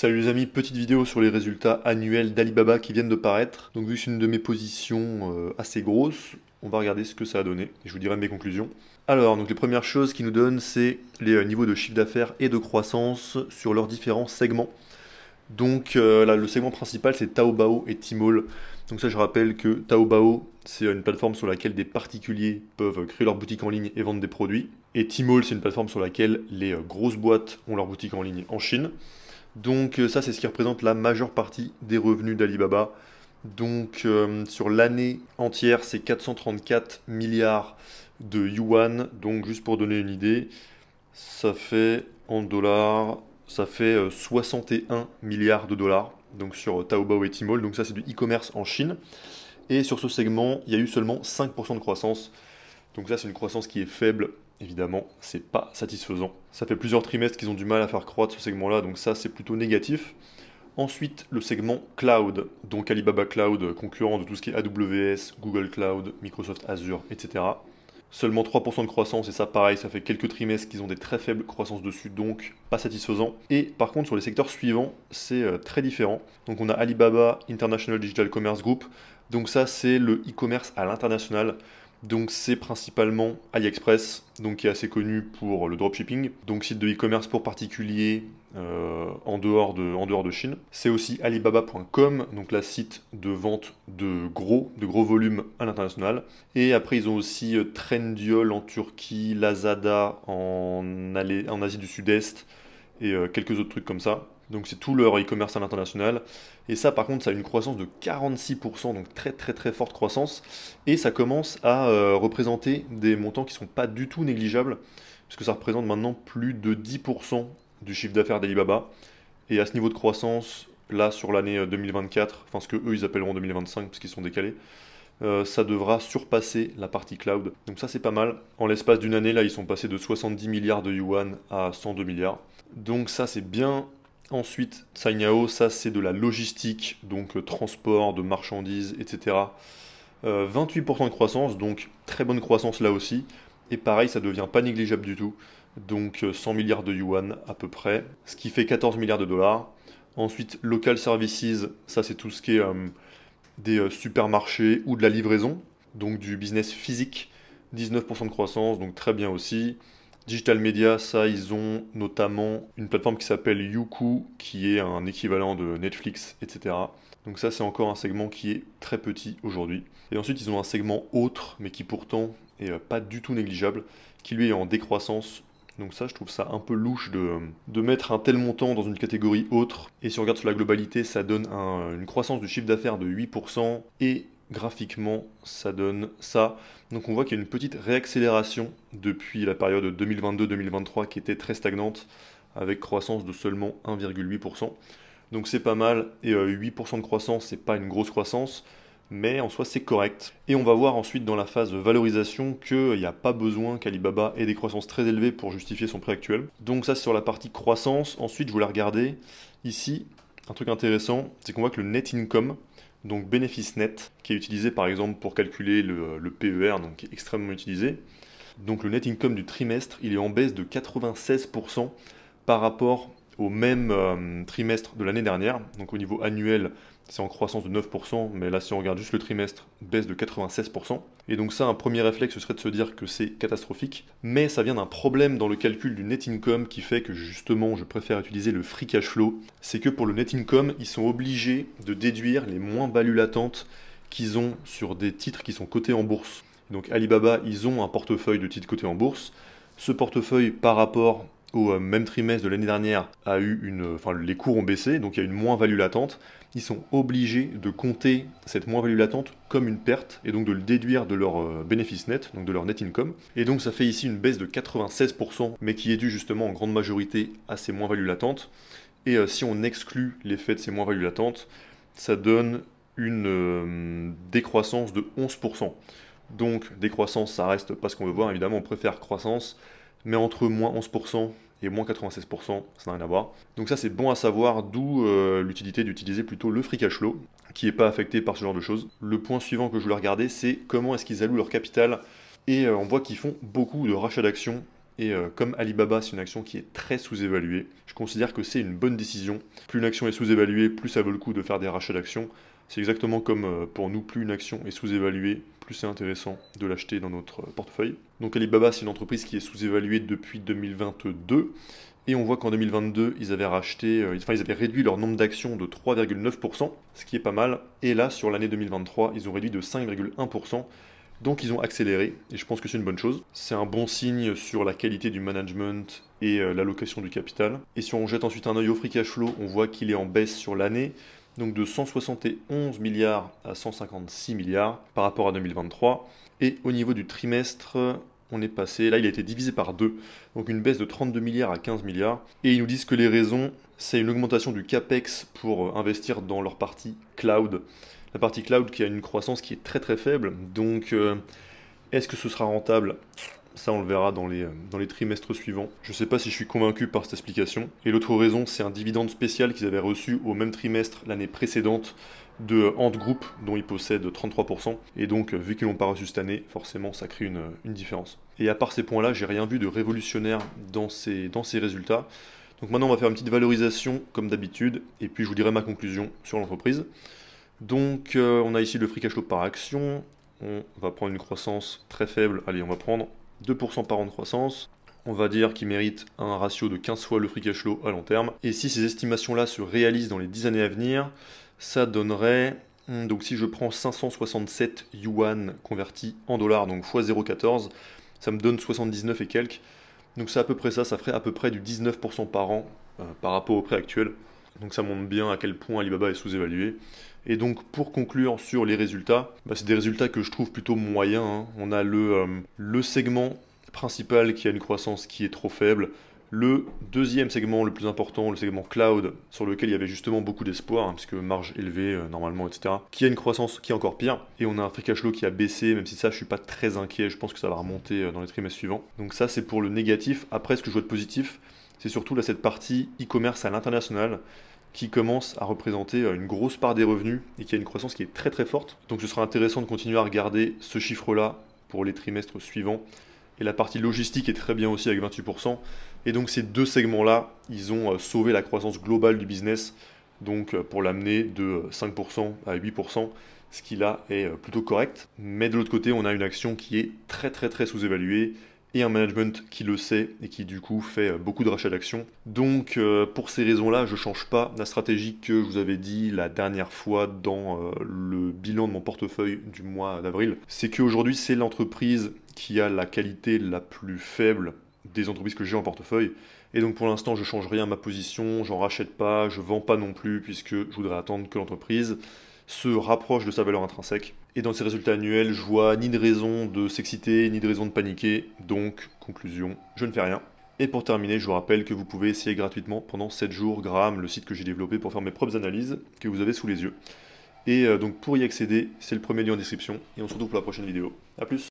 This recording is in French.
Salut les amis, petite vidéo sur les résultats annuels d'Alibaba qui viennent de paraître. Donc vu que c'est une de mes positions euh, assez grosses, on va regarder ce que ça a donné et je vous dirai mes conclusions. Alors, donc les premières choses qu'ils nous donnent, c'est les euh, niveaux de chiffre d'affaires et de croissance sur leurs différents segments. Donc euh, là, le segment principal, c'est Taobao et Tmall. Donc ça, je rappelle que Taobao, c'est une plateforme sur laquelle des particuliers peuvent créer leur boutique en ligne et vendre des produits. Et Tmall, c'est une plateforme sur laquelle les grosses boîtes ont leur boutique en ligne en Chine. Donc euh, ça, c'est ce qui représente la majeure partie des revenus d'Alibaba. Donc euh, sur l'année entière, c'est 434 milliards de yuan. Donc juste pour donner une idée, ça fait en dollars, ça fait 61 euh, milliards de dollars. Donc sur Taobao et Tmall. Donc ça, c'est du e-commerce en Chine. Et sur ce segment, il y a eu seulement 5% de croissance. Donc ça, c'est une croissance qui est faible Évidemment, c'est pas satisfaisant. Ça fait plusieurs trimestres qu'ils ont du mal à faire croître ce segment-là, donc ça c'est plutôt négatif. Ensuite, le segment cloud, donc Alibaba Cloud, concurrent de tout ce qui est AWS, Google Cloud, Microsoft Azure, etc. Seulement 3% de croissance, et ça pareil, ça fait quelques trimestres qu'ils ont des très faibles croissances dessus, donc pas satisfaisant. Et par contre, sur les secteurs suivants, c'est euh, très différent. Donc on a Alibaba International Digital Commerce Group, donc ça c'est le e-commerce à l'international. Donc c'est principalement AliExpress, donc qui est assez connu pour le dropshipping, donc site de e-commerce pour particuliers euh, en, dehors de, en dehors de Chine. C'est aussi Alibaba.com, donc la site de vente de gros, de gros volumes à l'international. Et après ils ont aussi euh, Trendyol en Turquie, Lazada en, en Asie du Sud-Est et euh, quelques autres trucs comme ça. Donc c'est tout leur e-commerce à l'international. Et ça par contre ça a une croissance de 46%, donc très très très forte croissance. Et ça commence à euh, représenter des montants qui ne sont pas du tout négligeables, puisque ça représente maintenant plus de 10% du chiffre d'affaires d'Alibaba. Et à ce niveau de croissance, là sur l'année 2024, euh, enfin ce que eux ils appelleront 2025 parce qu'ils sont décalés, euh, ça devra surpasser la partie cloud. Donc ça c'est pas mal. En l'espace d'une année, là ils sont passés de 70 milliards de yuan à 102 milliards. Donc ça c'est bien Ensuite, Tsaignao, ça c'est de la logistique, donc euh, transport de marchandises, etc. 28% euh, de croissance, donc très bonne croissance là aussi. Et pareil, ça devient pas négligeable du tout. Donc 100 euh, milliards de yuan à peu près, ce qui fait 14 milliards de dollars. Ensuite, local services, ça c'est tout ce qui est des supermarchés ou de la livraison, donc du business physique. 19% de croissance, donc très bien aussi. Digital Media, ça, ils ont notamment une plateforme qui s'appelle Youku, qui est un équivalent de Netflix, etc. Donc ça, c'est encore un segment qui est très petit aujourd'hui. Et ensuite, ils ont un segment autre, mais qui pourtant est euh, pas du tout négligeable, qui lui est en décroissance. Donc ça, je trouve ça un peu louche de, mettre un tel montant dans une catégorie autre. Et si on regarde sur la globalité, ça donne une croissance du chiffre d'affaires de 8% et graphiquement, ça donne ça. Donc on voit qu'il y a une petite réaccélération depuis la période 2022-2023 qui était très stagnante avec croissance de seulement 1,8%. Donc c'est pas mal et 8% euh, de croissance, c'est pas une grosse croissance, mais en soi c'est correct. Et on va voir ensuite dans la phase valorisation qu'il euh, n'y a pas besoin qu'Alibaba ait des croissances très élevées pour justifier son prix actuel. Donc ça c'est sur la partie croissance. Ensuite je voulais regarder ici un truc intéressant, c'est qu'on voit que le net income donc bénéfice net, qui est utilisé par exemple pour calculer le, PER, donc extrêmement utilisé. Donc le net income du trimestre, il est en baisse de 96% par rapport au même euh, trimestre de l'année dernière. Donc au niveau annuel, c'est en croissance de 9%, mais là si on regarde juste le trimestre, baisse de 96%. Et donc ça, un premier réflexe ce serait de se dire que c'est catastrophique, mais ça vient d'un problème dans le calcul du net income qui fait que justement je préfère utiliser le free cash flow, c'est que pour le net income, ils sont obligés de déduire les moins values latentes qu'ils ont sur des titres qui sont cotés en bourse. Donc Alibaba, ils ont un portefeuille de titres cotés en bourse. Ce portefeuille par rapport au euh, même trimestre de l'année dernière a eu une, euh, enfin les cours ont baissé, donc il y a une moins-value latente, ils sont obligés de compter cette moins-value latente comme une perte et donc de le déduire de leur euh, bénéfice net, donc de leur net income. Et donc ça fait ici une baisse de 96%, mais qui est due justement en grande majorité à ces moins-values latentes. Et si on exclut l'effet de ces moins-values latentes, ça donne une décroissance de 11%. Donc décroissance, ça reste pas ce qu'on veut voir, évidemment on préfère croissance mais entre moins 11% et moins 96%, ça n'a rien à voir. Donc ça c'est bon à savoir, d'où euh, l'utilité d'utiliser plutôt le free cash flow, qui n'est pas affecté par ce genre de choses. Le point suivant que je voulais regarder, c'est comment est-ce qu'ils allouent leur capital, et euh, on voit qu'ils font beaucoup de rachats d'actions et euh, comme Alibaba, c'est une action qui est très sous-évaluée, je considère que c'est une bonne décision. Plus une action est sous-évaluée, plus ça vaut le coup de faire des rachats d'actions. C'est exactement comme euh, pour nous, plus une action est sous-évaluée, plus c'est intéressant de l'acheter dans notre euh, portefeuille. Donc Alibaba, c'est une entreprise qui est sous-évaluée depuis 2022. Et on voit qu'en 2022, ils avaient racheté, enfin ils avaient réduit leur nombre d'actions de 3,9%, ce qui est pas mal. Et là, sur l'année 2023, ils ont réduit de 5,1%. Donc ils ont accéléré, et je pense que c'est une bonne chose. C'est un bon signe sur la qualité du management et euh, l'allocation du capital. Et si on jette ensuite un œil au free cash flow, on voit qu'il est en baisse sur l'année, donc de 171 milliards à 156 milliards par rapport à 2023. Et au niveau du trimestre, on est passé, là il a été divisé par deux, donc une baisse de 32 milliards à 15 milliards. Et ils nous disent que les raisons, c'est une augmentation du CAPEX pour euh, investir dans leur partie cloud la partie cloud qui a une croissance qui est très très faible. Donc euh, est-ce que ce sera rentable ça, on le verra dans les, euh, dans les trimestres suivants. Je ne sais pas si je suis convaincu par cette explication. Et l'autre raison, c'est un dividende spécial qu'ils avaient reçu au même trimestre l'année précédente de Ant Group, dont ils possèdent 33%. Et donc, euh, vu qu'ils l'ont pas reçu cette année, forcément, ça crée une, différence. Et à part ces points-là, j'ai rien vu de révolutionnaire dans ces, dans ces résultats. Donc maintenant, on va faire une petite valorisation, comme d'habitude, et puis je vous dirai ma conclusion sur l'entreprise. Donc euh, on a ici le free cash flow par action. On va prendre une croissance très faible. Allez, on va prendre 2% par an de croissance. On va dire qu'il mérite un ratio de 15 fois le free cash flow à long terme. Et si ces estimations-là se réalisent dans les 10 années à venir, ça donnerait hmm, donc si je prends 567 yuan convertis en dollars, donc x 0,14, ça me donne 79 et quelques. Donc c'est à peu près ça, ça ferait à peu près du 19% par an euh, par rapport au prix actuel. Donc ça montre bien à quel point Alibaba est sous-évalué. Et donc pour conclure sur les résultats, bah, c'est des résultats que je trouve plutôt moyens. Hein. On a euh, le, segment principal qui a une croissance qui est trop faible. Le deuxième segment le plus important, le segment cloud, sur lequel il y avait justement beaucoup d'espoir, parce hein, puisque marge élevée euh, normalement, etc., qui a une croissance qui est encore pire. Et on a un free cash flow qui a baissé, même si ça, je ne suis pas très inquiet, je pense que ça va remonter euh, dans les trimestres suivants. Donc ça, c'est pour le négatif. Après, ce que je vois de positif, c'est surtout là cette partie e-commerce à l'international qui commence à représenter euh, une grosse part des revenus et qui a une croissance qui est très très forte. Donc ce sera intéressant de continuer à regarder ce chiffre-là pour les trimestres suivants. Et la partie logistique est très bien aussi avec 28%. Et donc ces deux segments-là, ils ont euh, sauvé la croissance globale du business, donc euh, pour l'amener de 5% à 8%, ce qui là est plutôt correct. Mais de l'autre côté, on a une action qui est très très très sous-évaluée et un management qui le sait et qui du coup fait euh, beaucoup de rachats d'actions. Donc euh, pour ces raisons-là, je ne change pas la stratégie que je vous avais dit la dernière fois dans euh, le bilan de mon portefeuille du mois d'avril. C'est qu'aujourd'hui, c'est l'entreprise qui a la qualité la plus faible des entreprises que j'ai en portefeuille. Et donc pour l'instant, je ne change rien à ma position, Je j'en rachète pas, je ne vends pas non plus puisque je voudrais attendre que l'entreprise se rapproche de sa valeur intrinsèque et dans ces résultats annuels, je vois ni de raison de s'exciter, ni de raison de paniquer, donc, conclusion, je ne fais rien. Et pour terminer, je vous rappelle que vous pouvez essayer gratuitement pendant 7 jours Graham, le site que j'ai développé pour faire mes propres analyses, que vous avez sous les yeux. Et euh, donc pour y accéder, c'est le premier lien en description, et on se retrouve pour la prochaine vidéo. A plus